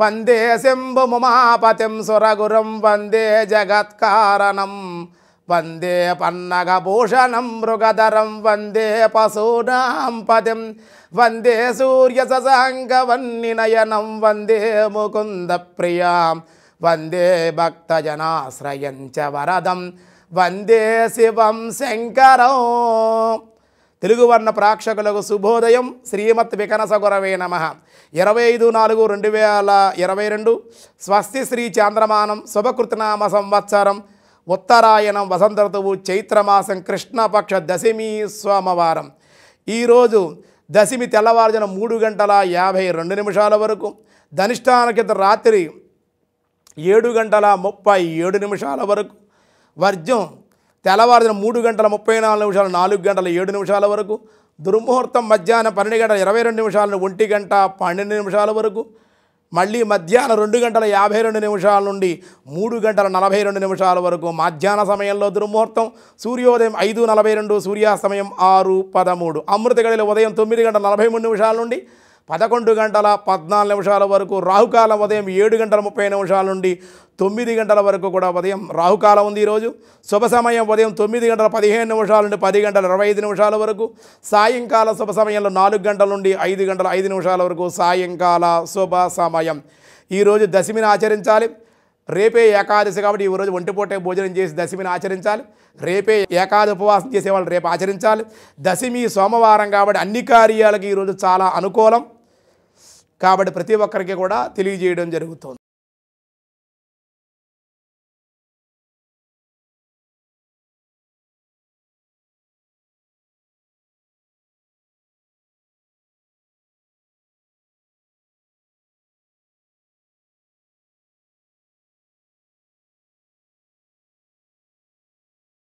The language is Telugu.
వందే శంభుమాపతిం సురగురం వందే జగత్కారణం వందే పన్నగభూషణం మృగధరం వందే పశూనాం పతిం వందే సూర్యససాంగవన్నినయనం వందే ముకుంద ప్రియాం వందే భక్తజనాశ్రయం చ వరదం వందే శివం శంకరం తెలుగువర్ణ ప్రేక్షకులకు శుభోదయం శ్రీమత్ వికనస గురవే నమ ఇరవై ఐదు నాలుగు రెండు వేల ఇరవై రెండు స్వస్తి శ్రీ చాంద్రమానం శుభకృతనామ సంవత్సరం ఉత్తరాయణం వసంత ఋతువు చైత్రమాసం కృష్ణపక్ష దశమి సోమవారం ఈరోజు దశమి తెల్లవారుజన మూడు గంటల యాభై రెండు నిమిషాల వరకు ధనిష్టానకిత రాత్రి ఏడు గంటల ముప్పై ఏడు నిమిషాల వరకు వర్జం తెల్లవారుదిన మూడు గంటల ముప్పై నాలుగు నిమిషాలు నాలుగు గంటల ఏడు నిమిషాల వరకు దుర్ముహూర్తం మధ్యాహ్నం పన్నెండు గంటల ఇరవై రెండు నిమిషాల ఒంటి గంట పన్నెండు నిమిషాల వరకు మళ్ళీ మధ్యాహ్నం రెండు గంటల యాభై రెండు నిమిషాల నుండి మూడు గంటల నలభై రెండు నిమిషాల వరకు మధ్యాహ్న సమయంలో దుర్ముహూర్తం సూర్యోదయం ఐదు నలభై రెండు సూర్యాస్తమయం ఆరు పదమూడు అమృతగడిలో ఉదయం తొమ్మిది గంటల నలభై మూడు నిమిషాల నుండి పదకొండు గంటల పద్నాలుగు నిమిషాల వరకు రాహుకాలం ఉదయం ఏడు గంటల ముప్పై నిమిషాల నుండి తొమ్మిది గంటల వరకు కూడా ఉదయం రాహుకాలం ఉంది ఈరోజు శుభ సమయం ఉదయం తొమ్మిది గంటల పదిహేను నిమిషాల నుండి పది గంటల ఇరవై ఐదు నిమిషాల వరకు సాయంకాల శుభ సమయంలో నాలుగు గంటల నుండి ఐదు గంటల ఐదు నిమిషాల వరకు సాయంకాల శుభ సమయం ఈరోజు దశమిని ఆచరించాలి రేపే ఏకాదశి కాబట్టి ఈరోజు ఒంటిపూటే భోజనం చేసి దశమిని ఆచరించాలి రేపే ఏకాది ఉపవాసం చేసేవాళ్ళు రేపు ఆచరించాలి దశమి సోమవారం కాబట్టి అన్ని కార్యాలకు ఈరోజు చాలా అనుకూలం కాబట్టి ప్రతి ఒక్కరికి కూడా తెలియజేయడం జరుగుతుంది